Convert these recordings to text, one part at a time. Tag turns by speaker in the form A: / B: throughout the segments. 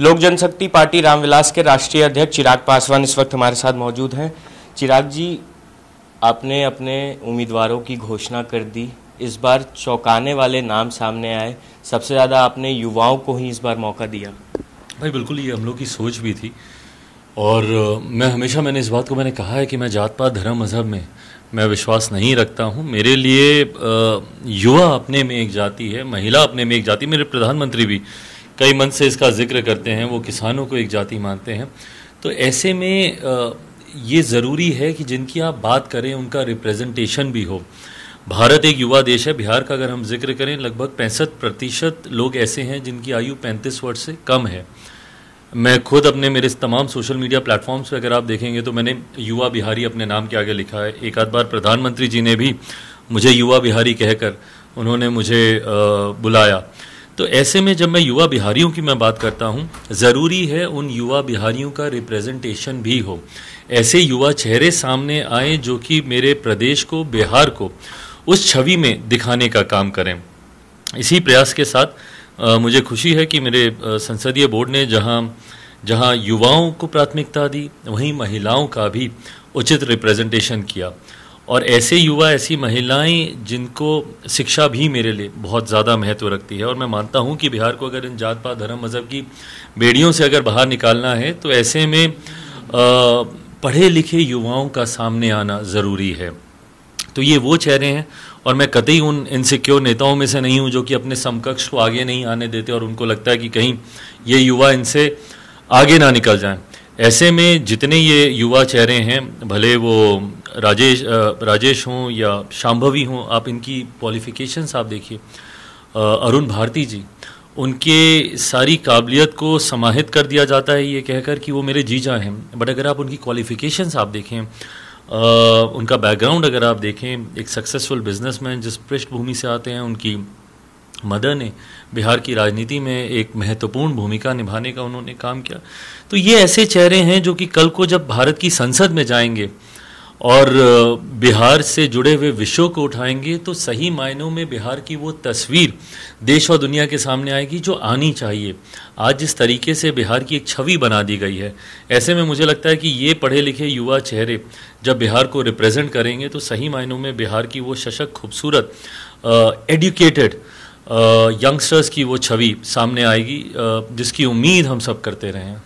A: लोक जनशक्ति पार्टी रामविलास के राष्ट्रीय अध्यक्ष चिराग पासवान इस वक्त हमारे साथ मौजूद हैं चिराग जी आपने अपने उम्मीदवारों की घोषणा कर दी इस बार चौंकाने वाले नाम सामने आए सबसे ज़्यादा आपने युवाओं को ही इस बार मौका दिया
B: भाई बिल्कुल ये हम लोग की सोच भी थी और मैं हमेशा मैंने इस बात को मैंने कहा है कि मैं जात पात धर्म मज़हब में मैं विश्वास नहीं रखता हूँ मेरे लिए युवा अपने में एक जाति है महिला अपने में एक जाति मेरे प्रधानमंत्री भी कई मन से इसका जिक्र करते हैं वो किसानों को एक जाति मानते हैं तो ऐसे में ये ज़रूरी है कि जिनकी आप बात करें उनका रिप्रेजेंटेशन भी हो भारत एक युवा देश है बिहार का अगर हम जिक्र करें लगभग पैंसठ प्रतिशत लोग ऐसे हैं जिनकी आयु पैंतीस वर्ष से कम है मैं खुद अपने मेरे तमाम सोशल मीडिया प्लेटफॉर्म्स पर अगर आप देखेंगे तो मैंने युवा बिहारी अपने नाम के आगे लिखा है एक आध बार प्रधानमंत्री जी ने भी मुझे युवा बिहारी कहकर उन्होंने मुझे बुलाया तो ऐसे में जब मैं युवा बिहारियों की मैं बात करता हूँ ज़रूरी है उन युवा बिहारियों का रिप्रेजेंटेशन भी हो ऐसे युवा चेहरे सामने आए जो कि मेरे प्रदेश को बिहार को उस छवि में दिखाने का काम करें इसी प्रयास के साथ आ, मुझे खुशी है कि मेरे संसदीय बोर्ड ने जहाँ जहाँ युवाओं को प्राथमिकता दी वहीं महिलाओं का भी उचित रिप्रेजेंटेशन किया और ऐसे युवा ऐसी महिलाएं जिनको शिक्षा भी मेरे लिए बहुत ज़्यादा महत्व रखती है और मैं मानता हूं कि बिहार को अगर इन जात पात धर्म मज़हब की बेड़ियों से अगर बाहर निकालना है तो ऐसे में पढ़े लिखे युवाओं का सामने आना ज़रूरी है तो ये वो चेहरे हैं और मैं कतई उन इनसिक्योर नेताओं में से नहीं हूँ जो कि अपने समकक्ष को आगे नहीं आने देते और उनको लगता है कि कहीं ये युवा इनसे आगे ना निकल जाएं ऐसे में जितने ये युवा चेहरे हैं भले वो राजेश राजेश हों या शाम्भवी हों आप इनकी क्वालिफिकेशंस आप देखिए अरुण भारती जी उनके सारी काबिलियत को समाहित कर दिया जाता है ये कहकर कि वो मेरे जीजा हैं बट अगर आप उनकी क्वालिफिकेशंस आप देखें आ, उनका बैकग्राउंड अगर आप देखें एक सक्सेसफुल बिजनेसमैन जिस पृष्ठभूमि से आते हैं उनकी मदर ने बिहार की राजनीति में एक महत्वपूर्ण भूमिका निभाने का उन्होंने काम किया तो ये ऐसे चेहरे हैं जो कि कल को जब भारत की संसद में जाएंगे और बिहार से जुड़े हुए विषयों को उठाएंगे तो सही मायनों में बिहार की वो तस्वीर देश और दुनिया के सामने आएगी जो आनी चाहिए आज जिस तरीके से बिहार की एक छवि बना दी गई है ऐसे में मुझे लगता है कि ये पढ़े लिखे युवा चेहरे जब बिहार को रिप्रेजेंट करेंगे तो सही मायनों में बिहार की वो शशक खूबसूरत एडुकेटेड यंगस्टर्स की वो छवि सामने आएगी जिसकी उम्मीद हम सब करते रहे हैं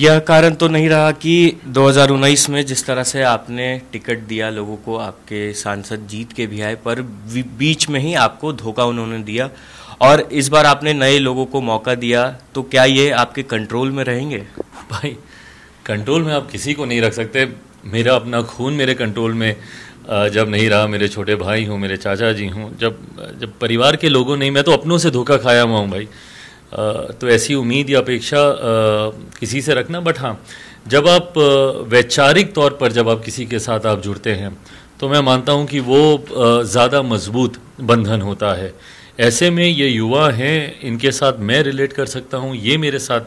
B: यह कारण तो नहीं रहा कि 2019 में जिस तरह से
A: आपने टिकट दिया लोगों को आपके सांसद जीत के भी आए पर बीच में ही आपको धोखा उन्होंने दिया और इस बार आपने नए लोगों को मौका दिया तो क्या ये
B: आपके कंट्रोल में रहेंगे भाई कंट्रोल में आप किसी को नहीं रख सकते मेरा अपना खून मेरे कंट्रोल में जब नहीं रहा मेरे छोटे भाई हूँ मेरे चाचा जी हूँ जब जब परिवार के लोगों नहीं मैं तो अपनों से धोखा खाया हुआ हूँ भाई तो ऐसी उम्मीद या अपेक्षा किसी से रखना बट हाँ जब आप वैचारिक तौर पर जब आप किसी के साथ आप जुड़ते हैं तो मैं मानता हूँ कि वो ज़्यादा मजबूत बंधन होता है ऐसे में ये युवा हैं इनके साथ मैं रिलेट कर सकता हूँ ये मेरे साथ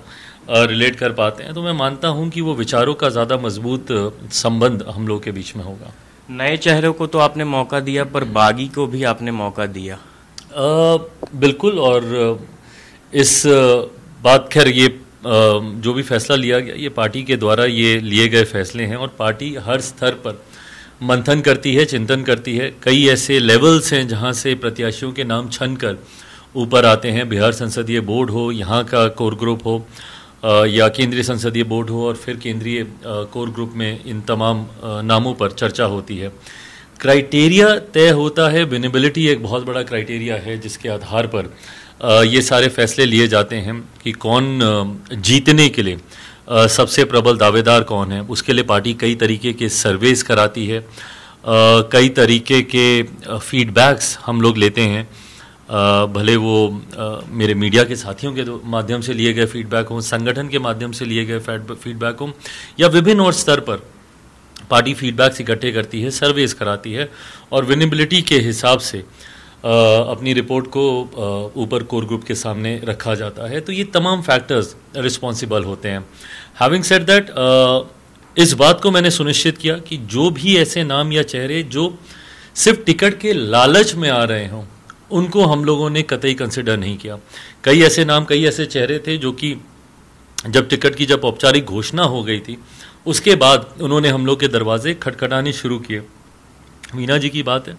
B: रिलेट कर पाते हैं तो मैं मानता हूँ कि वो विचारों का ज़्यादा मजबूत संबंध हम लोग के बीच में होगा नए चेहरों को तो आपने मौका दिया पर बागी को भी आपने मौका दिया आ, बिल्कुल और इस बात खैर ये जो भी फैसला लिया गया ये पार्टी के द्वारा ये लिए गए फैसले हैं और पार्टी हर स्तर पर मंथन करती है चिंतन करती है कई ऐसे लेवल्स हैं जहाँ से प्रत्याशियों के नाम छन कर ऊपर आते हैं बिहार संसदीय बोर्ड हो यहाँ का कोर ग्रुप हो या केंद्रीय संसदीय बोर्ड हो और फिर केंद्रीय कोर ग्रुप में इन तमाम नामों पर चर्चा होती है क्राइटेरिया तय होता है विनेबिलिटी एक बहुत बड़ा क्राइटेरिया है जिसके आधार पर ये सारे फैसले लिए जाते हैं कि कौन जीतने के लिए सबसे प्रबल दावेदार कौन है उसके लिए पार्टी कई तरीके के सर्वेस कराती है कई तरीके के फीडबैक्स हम लोग लेते हैं भले वो मेरे मीडिया के साथियों के माध्यम से लिए गए फीडबैक हों संगठन के माध्यम से लिए गए फीडबैक हों या विभिन्न और स्तर पर पार्टी फीडबैक्स इकट्ठे करती है सर्वेस कराती है और विनिबिलिटी के हिसाब से अपनी रिपोर्ट को ऊपर कोर ग्रुप के सामने रखा जाता है तो ये तमाम फैक्टर्स रिस्पॉन्सिबल होते हैं हैविंग सेड दैट इस बात को मैंने सुनिश्चित किया कि जो भी ऐसे नाम या चेहरे जो सिर्फ टिकट के लालच में आ रहे हों उनको हम लोगों ने कतई कंसिडर नहीं किया कई ऐसे नाम कई ऐसे चेहरे थे जो कि जब टिकट की जब औपचारिक घोषणा हो गई थी उसके बाद उन्होंने हम लोग के दरवाजे खटखटाने शुरू किए मीना जी की बात है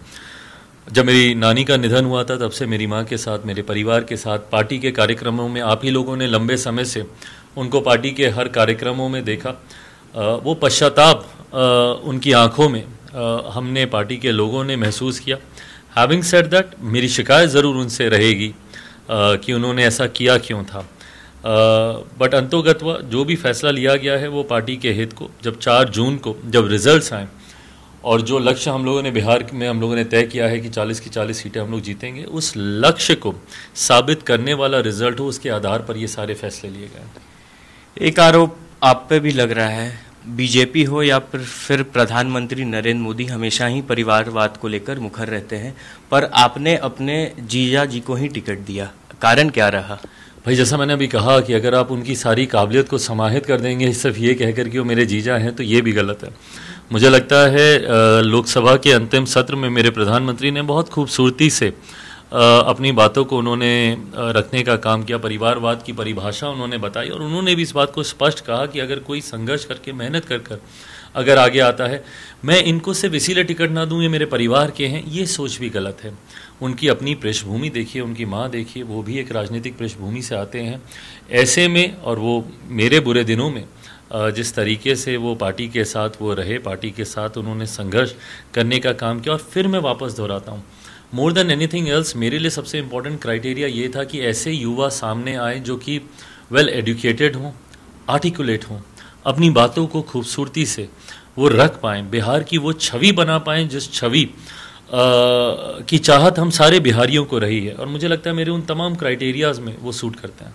B: जब मेरी नानी का निधन हुआ था तब से मेरी माँ के साथ मेरे परिवार के साथ पार्टी के कार्यक्रमों में आप ही लोगों ने लंबे समय से उनको पार्टी के हर कार्यक्रमों में देखा वो पश्चाताप उनकी आंखों में हमने पार्टी के लोगों ने महसूस किया हैविंग सेड दैट मेरी शिकायत ज़रूर उनसे रहेगी कि उन्होंने ऐसा किया क्यों था बट अंतोगतवा जो भी फैसला लिया गया है वो पार्टी के हित को जब चार जून को जब रिजल्ट्स आएँ और जो लक्ष्य हम लोगों ने बिहार में हम लोगों ने तय किया है कि 40 की 40 सीटें हम लोग जीतेंगे उस लक्ष्य को साबित करने वाला रिजल्ट हो उसके आधार पर ये सारे फैसले लिए गए एक आरोप आप पे भी लग रहा है बीजेपी हो या फिर फिर
A: प्रधानमंत्री नरेंद्र मोदी हमेशा ही परिवारवाद को लेकर मुखर रहते हैं पर आपने अपने
B: जीजा जी को ही टिकट दिया कारण क्या रहा भाई जैसा मैंने अभी कहा कि अगर आप उनकी सारी काबिलियत को समाहित कर देंगे सिर्फ ये कहकर कि वो मेरे जीजा हैं तो ये भी गलत है मुझे लगता है लोकसभा के अंतिम सत्र में मेरे प्रधानमंत्री ने बहुत खूबसूरती से अपनी बातों को उन्होंने रखने का काम किया परिवारवाद की परिभाषा उन्होंने बताई और उन्होंने भी इस बात को स्पष्ट कहा कि अगर कोई संघर्ष करके मेहनत कर कर अगर आगे आता है मैं इनको सिर्फ इसीलिए टिकट ना दूं ये मेरे परिवार के हैं ये सोच भी गलत है उनकी अपनी पृष्ठभूमि देखिए उनकी माँ देखिए वो भी एक राजनीतिक पृष्ठभूमि से आते हैं ऐसे में और वो मेरे बुरे दिनों में जिस तरीके से वो पार्टी के साथ वो रहे पार्टी के साथ उन्होंने संघर्ष करने का काम किया और फिर मैं वापस दोहराता हूँ मोर देन एनीथिंग एल्स मेरे लिए सबसे इम्पोर्टेंट क्राइटेरिया ये था कि ऐसे युवा सामने आए जो कि वेल एडुकेटेड हों आर्टिकुलेट हों अपनी बातों को खूबसूरती से वो रख पाएँ बिहार की वो छवि बना पाएँ जिस छवि की चाहत हम सारे बिहारियों को रही है और मुझे लगता है मेरे उन तमाम क्राइटेरियाज़ में वो सूट करते हैं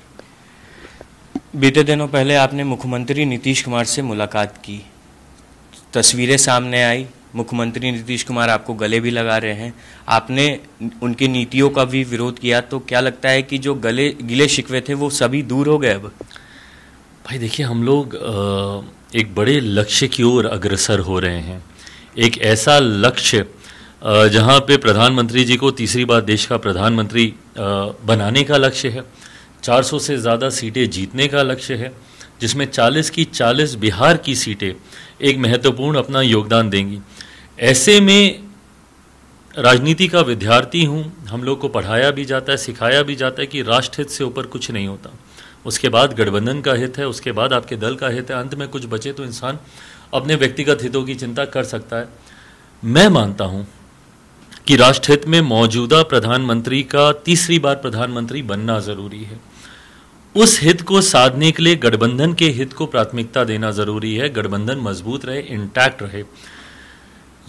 A: बीते दिनों पहले आपने मुख्यमंत्री नीतीश कुमार से मुलाकात की तस्वीरें सामने आई मुख्यमंत्री नीतीश कुमार आपको गले भी लगा रहे हैं आपने उनकी नीतियों का भी विरोध किया तो क्या लगता है कि जो गले गिले शिकवे थे वो सभी दूर हो गए अब
B: भाई देखिए हम लोग एक बड़े लक्ष्य की ओर अग्रसर हो रहे हैं एक ऐसा लक्ष्य जहाँ पे प्रधानमंत्री जी को तीसरी बार देश का प्रधानमंत्री बनाने का लक्ष्य है 400 से ज़्यादा सीटें जीतने का लक्ष्य है जिसमें 40 की 40 बिहार की सीटें एक महत्वपूर्ण अपना योगदान देंगी ऐसे में राजनीति का विद्यार्थी हूँ हम लोग को पढ़ाया भी जाता है सिखाया भी जाता है कि राष्ट्रहित से ऊपर कुछ नहीं होता उसके बाद गठबंधन का हित है उसके बाद आपके दल का हित है अंत में कुछ बचे तो इंसान अपने व्यक्तिगत हितों की चिंता कर सकता है मैं मानता हूँ कि राष्ट्रहित में मौजूदा प्रधानमंत्री का तीसरी बार प्रधानमंत्री बनना ज़रूरी है उस हित को साधने के लिए गठबंधन के हित को प्राथमिकता देना ज़रूरी है गठबंधन मजबूत रहे इंटैक्ट रहे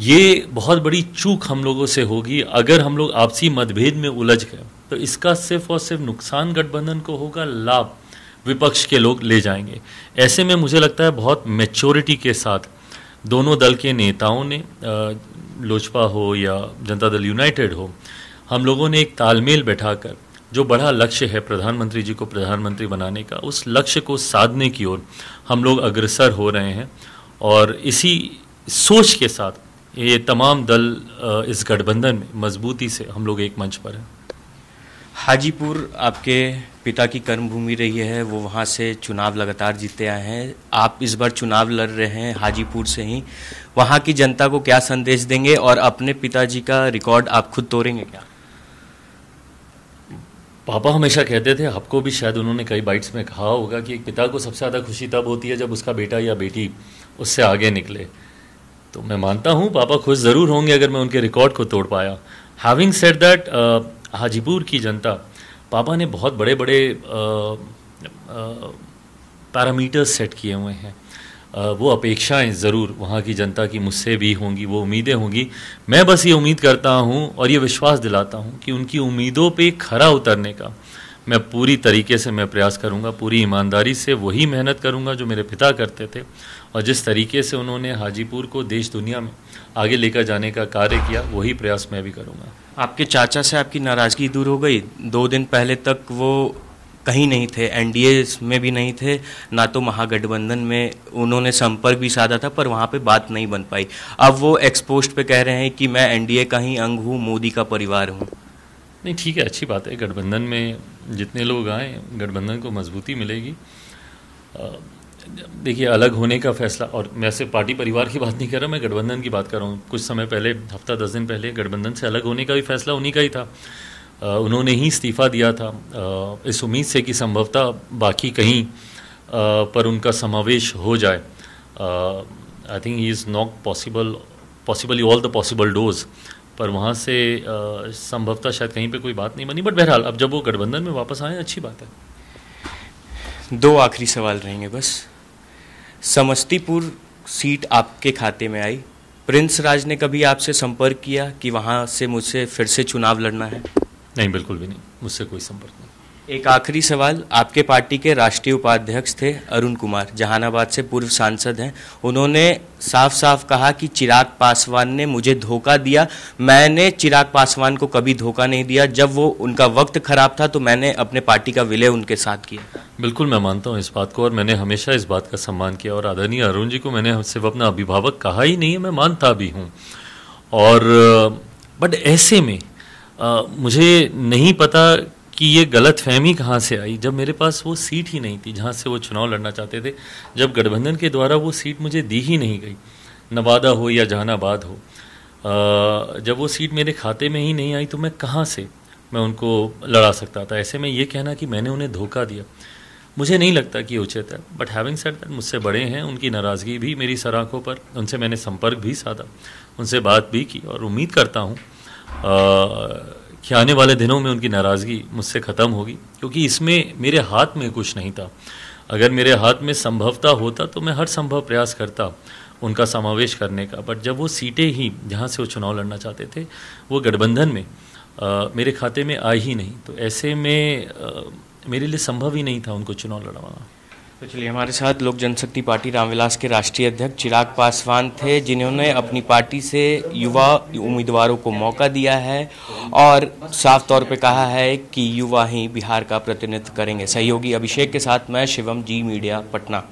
B: ये बहुत बड़ी चूक हम लोगों से होगी अगर हम लोग आपसी मतभेद में उलझ गए तो इसका सिर्फ और सिर्फ नुकसान गठबंधन को होगा लाभ विपक्ष के लोग ले जाएंगे ऐसे में मुझे लगता है बहुत मेच्योरिटी के साथ दोनों दल के नेताओं ने लोजपा हो या जनता दल यूनाइटेड हो हम लोगों ने एक तालमेल बैठाकर जो बड़ा लक्ष्य है प्रधानमंत्री जी को प्रधानमंत्री बनाने का उस लक्ष्य को साधने की ओर हम लोग अग्रसर हो रहे हैं और इसी सोच के साथ ये तमाम दल इस गठबंधन में मजबूती से हम लोग एक मंच पर हैं हाजीपुर आपके पिता की कर्मभूमि रही है वो वहाँ से
A: चुनाव लगातार जीते आए हैं आप इस बार चुनाव लड़ रहे हैं हाजीपुर से ही वहाँ की जनता को क्या संदेश देंगे और अपने पिताजी का रिकॉर्ड आप खुद तोड़ेंगे क्या
B: पापा हमेशा कहते थे आपको भी शायद उन्होंने कई बाइट्स में कहा होगा कि एक पिता को सबसे ज़्यादा खुशी तब होती है जब उसका बेटा या बेटी उससे आगे निकले तो मैं मानता हूँ पापा खुश ज़रूर होंगे अगर मैं उनके रिकॉर्ड को तोड़ पाया हैविंग सेट दैट हाजीपुर की जनता पापा ने बहुत बड़े बड़े पैरामीटर्स सेट किए हुए हैं वो अपेक्षाएं ज़रूर वहाँ की जनता की मुझसे भी होंगी वो उम्मीदें होंगी मैं बस ये उम्मीद करता हूँ और ये विश्वास दिलाता हूँ कि उनकी उम्मीदों पे खरा उतरने का मैं पूरी तरीके से मैं प्रयास करूँगा पूरी ईमानदारी से वही मेहनत करूँगा जो मेरे पिता करते थे और जिस तरीके से उन्होंने हाजीपुर को देश दुनिया में आगे लेकर जाने का कार्य किया वही प्रयास मैं भी करूँगा आपके चाचा से आपकी नाराज़गी
A: दूर हो गई दो दिन पहले तक वो कहीं नहीं थे एनडीए में भी नहीं थे ना तो महागठबंधन में उन्होंने संपर्क भी साधा था पर वहाँ पे बात नहीं बन पाई
B: अब वो एक्सपोस्ट पे कह रहे हैं कि मैं एनडीए का ही अंग हूँ मोदी का परिवार हूँ नहीं ठीक है अच्छी बात है गठबंधन में जितने लोग आए गठबंधन को मजबूती मिलेगी देखिए अलग होने का फैसला और मैं से पार्टी परिवार की बात नहीं कर रहा मैं गठबंधन की बात कर रहा हूँ कुछ समय पहले हफ्ता दस दिन पहले गठबंधन से अलग होने का भी फैसला उन्हीं का ही था उन्होंने ही इस्तीफ़ा दिया था इस उम्मीद से कि संभवतः बाकी कहीं पर उनका समावेश हो जाए I think he is not possible possibly all the possible dose पर वहाँ से संभवतः शायद कहीं पे कोई बात नहीं बनी बट बहरहाल अब जब वो गठबंधन में वापस आए अच्छी बात
A: है दो आखिरी सवाल रहेंगे बस समस्तीपुर सीट आपके खाते में आई प्रिंस राज ने कभी आपसे संपर्क किया कि वहाँ से मुझसे फिर से चुनाव लड़ना है
B: नहीं बिल्कुल भी नहीं मुझसे कोई संपर्क नहीं
A: एक आखिरी सवाल आपके पार्टी के राष्ट्रीय उपाध्यक्ष थे अरुण कुमार जहानाबाद से पूर्व सांसद हैं उन्होंने साफ साफ कहा कि चिराग पासवान ने मुझे धोखा दिया मैंने चिराग पासवान को कभी धोखा नहीं दिया जब वो उनका वक्त खराब था तो मैंने अपने पार्टी का विलय उनके साथ किया
B: बिल्कुल मैं मानता हूँ इस बात को और मैंने हमेशा इस बात का सम्मान किया और आदरणीय अरुण जी को मैंने सिर्फ अपना अभिभावक कहा ही नहीं है मैं मानता भी हूँ और बट ऐसे में आ, मुझे नहीं पता कि ये गलत फहमी कहाँ से आई जब मेरे पास वो सीट ही नहीं थी जहाँ से वो चुनाव लड़ना चाहते थे जब गठबंधन के द्वारा वो सीट मुझे दी ही नहीं गई नवादा हो या जहानाबाद हो आ, जब वो सीट मेरे खाते में ही नहीं आई तो मैं कहाँ से मैं उनको लड़ा सकता था ऐसे में ये कहना कि मैंने उन्हें धोखा दिया मुझे नहीं लगता कि उचित है बट हैविंग सेट दैट मुझसे बड़े हैं उनकी नाराज़गी भी मेरी सराखों पर उनसे मैंने संपर्क भी साधा उनसे बात भी की और उम्मीद करता हूँ कि आने वाले दिनों में उनकी नाराज़गी मुझसे ख़त्म होगी क्योंकि इसमें मेरे हाथ में कुछ नहीं था अगर मेरे हाथ में संभवता होता तो मैं हर संभव प्रयास करता उनका समावेश करने का बट जब वो सीटें ही जहाँ से वो चुनाव लड़ना चाहते थे वो गठबंधन में आ, मेरे खाते में आई ही नहीं तो ऐसे में आ, मेरे लिए संभव ही नहीं था उनको चुनाव लड़वाना
A: तो चलिए हमारे साथ लोक जनशक्ति पार्टी रामविलास के राष्ट्रीय अध्यक्ष चिराग पासवान थे जिन्होंने अपनी पार्टी से युवा उम्मीदवारों को मौका दिया है और साफ तौर पे कहा है कि युवा ही बिहार का प्रतिनिधित्व करेंगे सहयोगी अभिषेक के साथ मैं शिवम जी मीडिया पटना